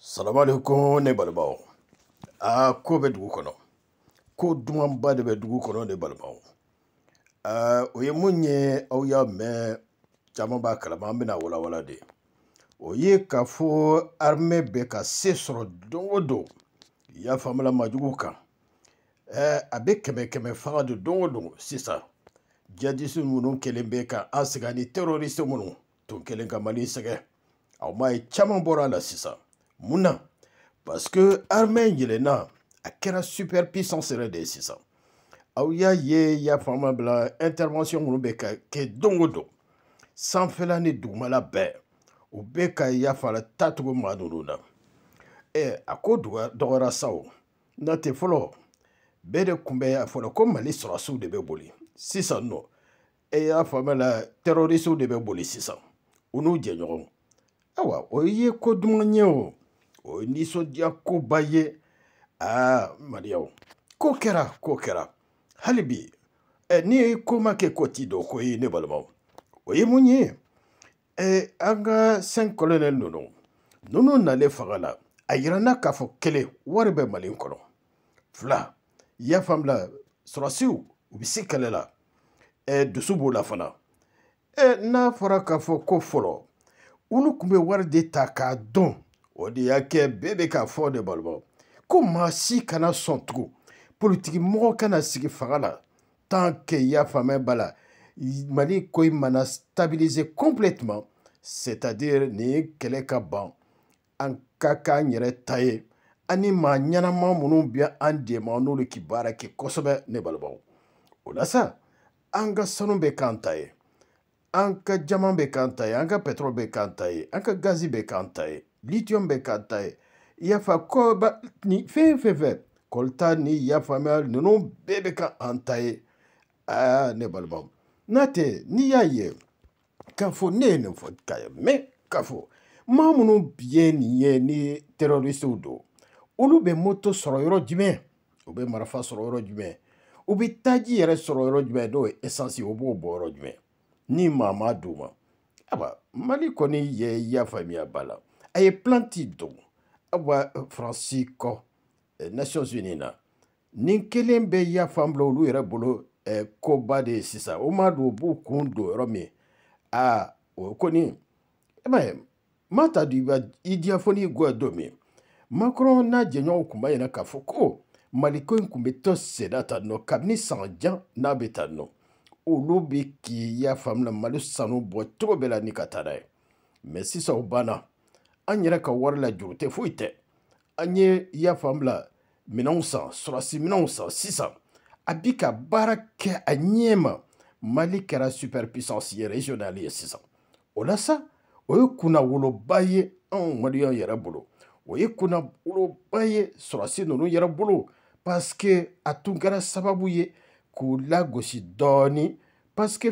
salamu alaikum ne balimaw aa ko bɛ dugu kɔnɔ ko dumanba de bɛ dugu kɔnɔ ne balimaw aa o ye mun ye aw y'a mɛn caman b'a kalama an bɛna walawala de o ye k'a fɔ arime bɛ ka se sɔrɔ don o don i y'a faamula majugu kan ɛɛ a bɛ kɛmɛ kɛmɛ faga de don o don sisan jadisi minnu kelen bɛ ka an sɛgɛn ani teroriste minnu tun kelen ka mali sɛgɛn aw m'a ye caman bɔra a la sisan mun na parce que armée yɛlɛnna a kɛra super puissance yɛrɛ de ye sisan aw y'a ye y'a faama bila intervention minnu bɛ ka kɛ don o don sanfɛla ni dugumala bɛɛ u bɛ ka yafara tacogo maa ninnu na ɛ a ko dɔgɔyara sa o n'o tɛ fɔlɔ bɛɛ de tun bɛ a fɔra ko mali sɔrɔsiw de bɛ boli sisan nɔ e y'a faamuya la tɛrɔrisiw de bɛ boli sisan u n'u jɛɲɔgɔnw ayiwa o ye ko duman ye o o ye nisɔndiya ah, koba ye aa mariyaw ko kɛra ko kɛra hali bi ɛ n'i ye ko ma kɛ ko ti dɔn ko ye ne balimaw o ye mun ye ɛ an ka sɛn kɔlɔnɛ ninnu ninnu nalen fanga la a yiranna k'a fɔ kelen wari bɛ mali kɔnɔ fila i y'a faamula sɔrɔsiw u bɛ se kɛlɛ la ɛ dusu b'o la fana ɛ n'a fɔra k'a fɔ ko fɔlɔ olu tun bɛ wari de ta k'a dɔn o de y'a kɛ bɛɛ bɛ k'a fɔ de balima ko maa si kana sɔn tugun politikimɔgɔ kana sigi fanga la tant que i y'a faamɛ b'a la mali ko i mana stabilise complètement c'est à dire nin kɛlɛ ka ban an ka k'an yɛrɛ ta ye ani maa ɲɛnama minnu bɛ an dɛmɛ n'olu k'i baara kɛ kosɛbɛ ne balimaw o la sa an ka sanu bɛ k'an ta ye an ka jama bɛ k'an ta ye an ka pɛtɔrɔ bɛ k'an ta ye an ka gazi bɛ k'an ta ye lithium e. bɛ k'a ta ye yafa kɔba ni fɛn fɛn fɛn kɔlita ni yafamaya ninnu bɛɛ bɛ ka an ta ye aa ne balimaw n'a tɛ n'i y'a ye k'a fɔ ne ye nin fɔ k'a ye mɛ k'a fɔ maa minnu ye nin ye ni terɔrisiw don olu bɛ moto sɔrɔ yɔrɔ jumɛn u bɛ marafa sɔrɔ yɔrɔ jumɛn u bɛ taji yɛrɛ sɔrɔ yɔrɔ jumɛn n'o ye esansi o b'o bɔ yɔrɔ jumɛn ni maa ma d'u ma aba mali kɔni ye i y'a faamuya ba la a ye planti don awa ah euh, faransi kɔ euh, nations unis na nin kelen bɛ yafa bila olu yɛrɛ bolo euh, koba de ye sisan o ma don u b'u kun don yɔrɔ min aa ah, o kɔni e ma ye maa ta don i diya fo n'i goya don min makɔrɔn n'a jɛɲɔgɔnw tun b'a yira k'a fɔ ko maliko in tun bɛ to senna tan nɔ kabini san jan n'a bɛ tan nɔ olu bɛ k'i y'a faamu na mali sanu bɔ cogo bɛɛ la ni ka taa n'a ye mɛ sisan o banna. an yɛrɛ ka wari la juru tɛ foyi tɛ an ye y'a faamu la minɛnw san sɔrɔsi minɛnw san sisan abika bi ka baara kɛ a ma mali super régionale ye sisan o la sa o ye kunnawoloba ye anw maliyɛnw yɛrɛ bolo o ye kunnawoloba ye sɔrɔsi ninnu parce que a tun kɛra sababu parce que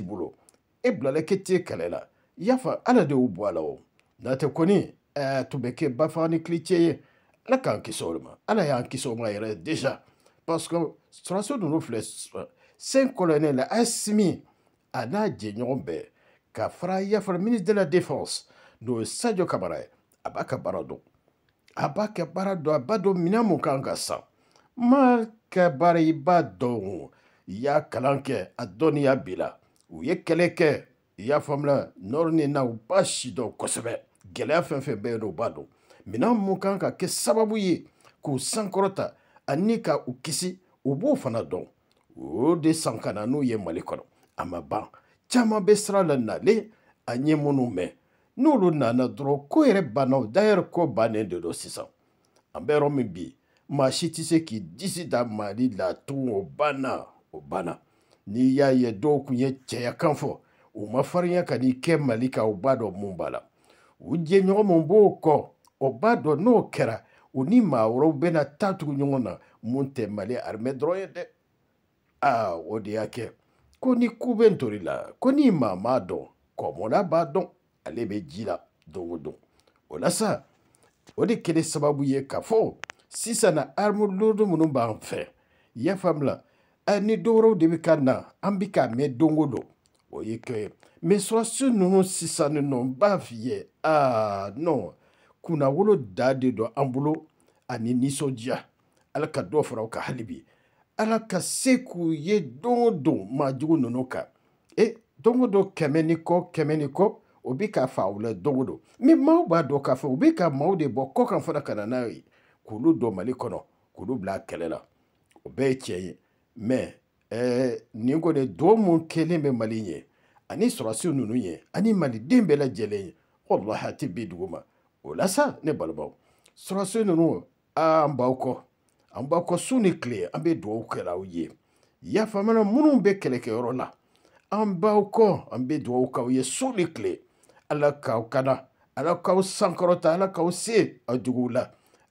bolo e bilala k'e t'e kɛlɛ la y'a fa ala de y'u n'o kɔni ɛɛ eh, tun bɛ kɛ bafaga ni kilicɛ ye ala k'an kisi o ma ala y'an kisi o ma yɛrɛ deja parce que sɔrɔso ninnu filɛ sen colonel asimi a n'a jɛɲɔgɔn bɛɛ ka fara i y'a fɔra ministre de la défense n'o ye sadio kabara ye a b'a ka baara dɔn a b'a ka baara dɔn a b'a dɔn minɛn mun kan ka san ma ka baara i b'a dɔn o i y'a kalan kɛ a dɔnniya b'i la u ye kɛlɛ kɛ i y'a faamula nɔrɔ ni na u b'a si dɔn kosɛbɛ gɛlɛya fɛn fɛn bɛɛ dɔw b'a dɔn minan mun kan ka kɛ sababu ye k'u sankɔrɔta ani ka u kisi u b'o fana dɔn o de san ka na n'u ye mali kɔnɔ a ma ban caman bɛ sira la nalen a ɲɛ minnu mɛn n'olu nana dɔrɔn ko yɛrɛ banna o dayɛrɛ ko bannen de don sisan an bɛ yɔrɔ min bi maa si tɛ se k'i disi da mali la tun o banna o banna n'i y'a ye dɔw tun ye cɛya kan fɔ u ma farinya ka n'i kɛ mali kan u b'a dɔn mun b'a la u jɛ ɲɔgɔn ma u b'o kɔ o b'a dɔn n'o kɛra u ni maa wɛrɛw bɛna taa tugu ɲɔgɔn na mun tɛ mali arime dɔrɔn ye dɛ aa o de y'a kɛ ko ni ku bɛ ntori la ko ni maa m'a dɔn kɔmɔna b'a dɔn ale bɛ ji la don o don o la sa o de kɛlen sababu ye k'a fɔ sisan na arime lodo minnu b'an fɛ i y'a faamu la ni dɔ wɛrɛw de bɛ ka na an bɛ k'a mɛn don o don o ye kɛ ye mɛ surasi ninnu sisan nin nɔ n b'a f'i ye aa ah, non kunnawolo da de don an bolo ani nisɔndiya ala ka dɔ fara u ka hali bi ala ka se k'u ye don o don maajugu ninnu kan e don o don kɛmɛ ni kɔ kɛmɛ ni kɔ o bɛ ka fa u la don o don mɛ maaw b'a dɔn k'a fɔ u bɛ ka maaw de bɔ kɔ kan fana ka na n'a ye k'olu e, dɔn mali kɔnɔ k'olu bila kɛlɛ la o bɛɛ ye tiɲɛ ye mɛ ɛɛ nin kɔni don mun kɛlen bɛ mali ye ani sɔrɔdasi ninnu ye ani maliden bɛɛ lajɛlen ye wallahi a tɛ bin dugu ma o la sa ne balimaw sɔrɔsen ninnu an b'aw kɔ an b'aw kɔ su ni tile an bɛ dugawu kɛ aw ye yafa mana minnu bɛ kɛlɛkɛyɔrɔ la an b'aw kɔ an bɛ dugawu k'aw ye su ni tile ala k'aw kana ala k'aw sankɔrɔta ala k'aw se a juguw la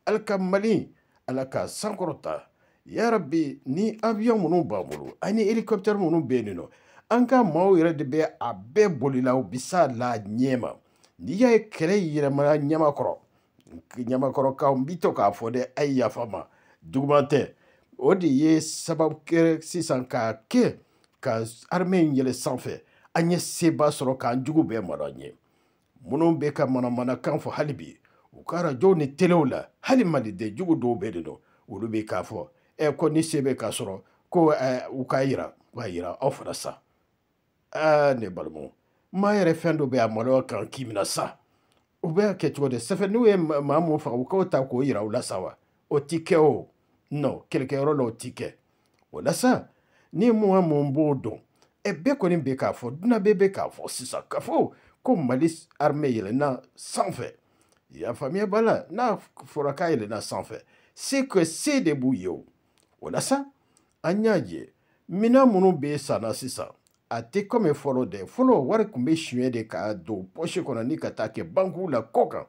ala ka mali ala k'a sankɔrɔta yarabi ni avion minnu b'an bolo ani hélicoptère minnu bɛ yen nɔ an ka maaw yɛrɛ de bɛ a bɛɛ bolila u bi s'a la ɲɛ ma n'i y'a ye kɛlɛ yɛlɛmana ɲamakɔrɔ ɲamakɔrɔkaw n bi to k'a fɔ dɛ a ye yafa ma juguman tɛ o de ye sababu kɛ sisan k'a kɛ ka arime in yɛlɛ sanfɛ an ye seba sɔrɔ k'an jugu bɛɛ mara an ye minnu bɛ ka manamanakan fɔ hali bi u ka arajow ni telew la hali maliden jugu dɔw bɛɛ de don olu bɛ k'a fɔ ɛ ko ni se bɛ k'a sɔrɔ ko u k'a yira u k'a yira aw fana sa aa ne balimaw maa yɛrɛ fɛn dɔ bɛ a maloya kan k'i mina sa u bɛ a kɛ cogo de sɛfɛ n'u ye maa mun faga u k'o ta k'o yira u la sa wa o ti kɛ o nɔ kɛlɛkɛyɔrɔ la o ti kɛ o la sa ni mun a mun b'o dɔn ɛ bɛɛ kɔni bɛ k'a fɔ dunan bɛɛ bɛ k'a fɔ sisan ka fɔ ko mali arime yɛlɛnna sanfɛ y'a faamuya b'a la n'a fɔra k'a yɛlɛnna sanfɛ se ka se de b'u ye o o la sa an y'a ye minan minnu bɛ sanna sisan a tɛ kɔmi fɔlɔ dɛ fɔlɔ wari tun bɛ suɲɛ de k'a don pɔsi kɔnɔ ni ka taa kɛ bankuw la kɔ kan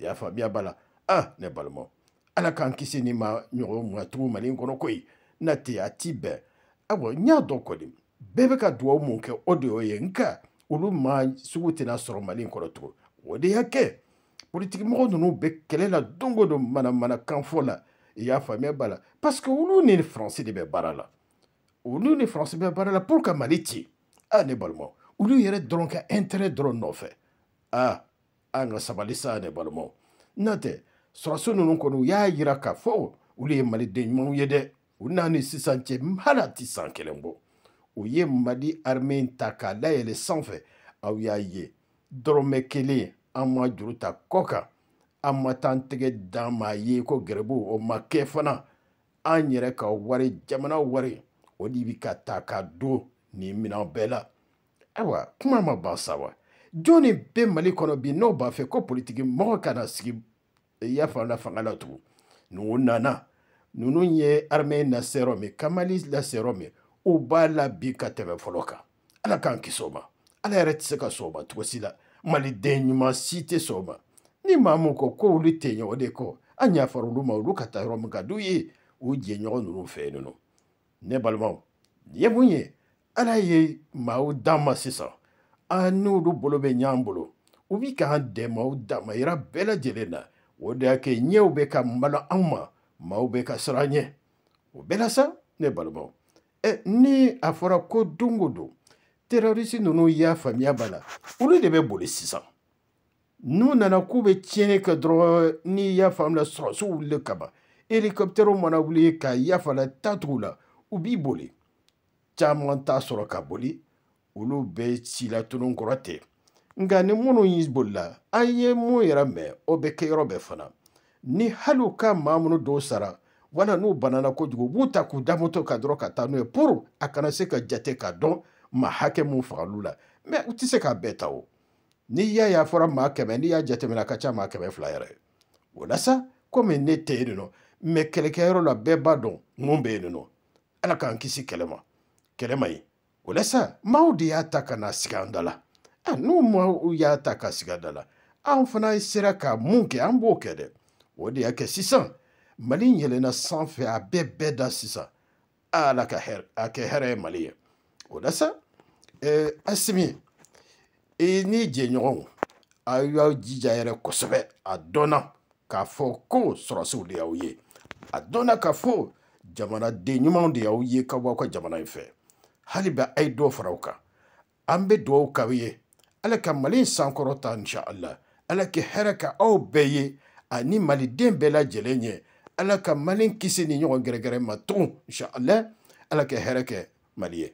i y'a faamuya b'a la ah ne balimaw ala k'an kisi nin ma ɲɔgɔn matugu mali kɔnɔ koyi na tɛ a ti bɛn awɔ n y'a dɔn kɔni bɛɛ bɛ ka duwawu mun kɛ o de y'o ye nka olu ma sugu tɛna sɔrɔ mali kɔnɔ tugun o de y'a kɛ politikimɔgɔ ninnu bɛ kɛlɛ la don o don manamanakanfɔ la i y'a faamuya b'a la parce que olu ni faransi de bɛ baara la olu ni faransi bɛ baara la pour ka mali ci ah, a ne balimaw olu yɛrɛ dɔrɔn ka intérêt dɔrɔn nɔfɛ a an ka sabali sa ne balimaw n'o tɛ sɔrɔsi ninnu kɔni u y'a yira k'a fɔ olu ye maliden ɲumanw ye dɛ u n'an ni sisan cɛ hali a ti san kelen bɔ u ye mali armée in ta k'a layɛlɛn sanfɛ aw y'a ye dɔrɔmɛ kelen an ma juru ta kɔ kan an ma taa an tɛgɛ d'an ma ye ko gɛrɛbu o ma kɛ fana an yɛrɛ ka wari jamana wari o de bi ka ta ka don nin minɛn bɛɛ la ayiwa kuma ma ban sa wa jɔn de bɛ mali kɔnɔ bi n'o b'a fɛ ko politiki mɔgɔ kana sigi i e, la fanga la tugun ninnu nana ninnu ye armée laseyɔrɔ min kamali laseyɔrɔ min o b'a la bi ka tɛmɛ fɔlɔ kan ala k'an kisi o ma ala yɛrɛ tɛ se ka sɔn o ma cogo si la maliden ɲuman si tɛ sɔn o ma ni maa min ko ko olu tɛ ɲɛ o de kɔ an y'a fɔra olu ma olu ka taa yɔrɔ min ka d'u ye u jɛɲɔgɔn ninnu fɛ yen nɔ ne balimaw ye mun ye ala ye maaw d'an ma sisan an n'olu bolo bɛ ɲ'an bolo u bi k'an dɛmɛ u damayira bɛɛ lajɛlen na o de y'a kɛ ɲɛw bɛ ka mala anw ma maaw bɛ ka siran an ɲɛ o bɛɛ la sa ne balimaw ɛ ni a fɔra ko don o don terorisi ninnu y'a faamuya b'a la olu de bɛ boli sisan n'u nana k'u bɛ tiɲɛni kɛ dɔrɔn n'i y'a faamu la sɔrɔsiw wulile ka ban hélicoptère mana wuli ka yafa la tatugu la u b'i boli caman t'a sɔrɔ ka boli olu bɛɛ cila tunun kɔrɔ ten nka ni minnu y'i bolila an ye mun yɛrɛ mɛn o bɛ kɛ yɔrɔ bɛɛ fana ni hali u ka maa minnu dɔw sara wala n'u banana kojugu u b'u ta k'u damoto ka dɔrɔn ka taa n'u ye pour a kana se ka jate ka dɔn maa hakɛ mun fagal'u la mɛ u tɛ se k'a bɛɛ ta o n'i y'a y'a fɔra maa kɛmɛ n'i y'a jateminɛ a ka ca maa kɛmɛ fila yɛrɛ ye o la sa komi ne tɛ yen nɔ mɛ kɛlɛkɛyɔrɔ la bɛɛ b'a dɔn mun bɛ yen nɔ ala k'an kisi kɛlɛ ma kɛlɛ ma ɲi o la sa maaw de y'a ta ka na sigi an da la a n'u maaw y'a ta ka sigi an da la an fana sera ka mun kɛ an b'o kɛ dɛ o de y'a kɛ sisan mali yɛlɛnna sanfɛ a bɛɛ bɛɛ da sisan ala ka hɛrɛ a kɛ hɛrɛ ye mali ye o la sa ɛɛ asimi i n'i jɛɲɔgɔnw a y'aw jija yɛrɛ kosɛbɛ a dɔnna k'a fɔ ko sɔrɔsiw de y'aw ye a dɔnna k'a fɔ jamanaden ɲumanw de y'aw ye ka bɔ aw ka jamana in fɛ hali bi a ye dɔ fara aw kan an bɛ dugawu k'aw ye ala ka mali in sankɔrɔta insha allah ala ka hɛrɛ ka aw bɛɛ ye ani maliden bɛɛ lajɛlen ye ala ka mali kisi ni ɲɔgɔn gɛrɛgɛrɛ ma tugun insha allah ala ka hɛrɛ kɛ mali ye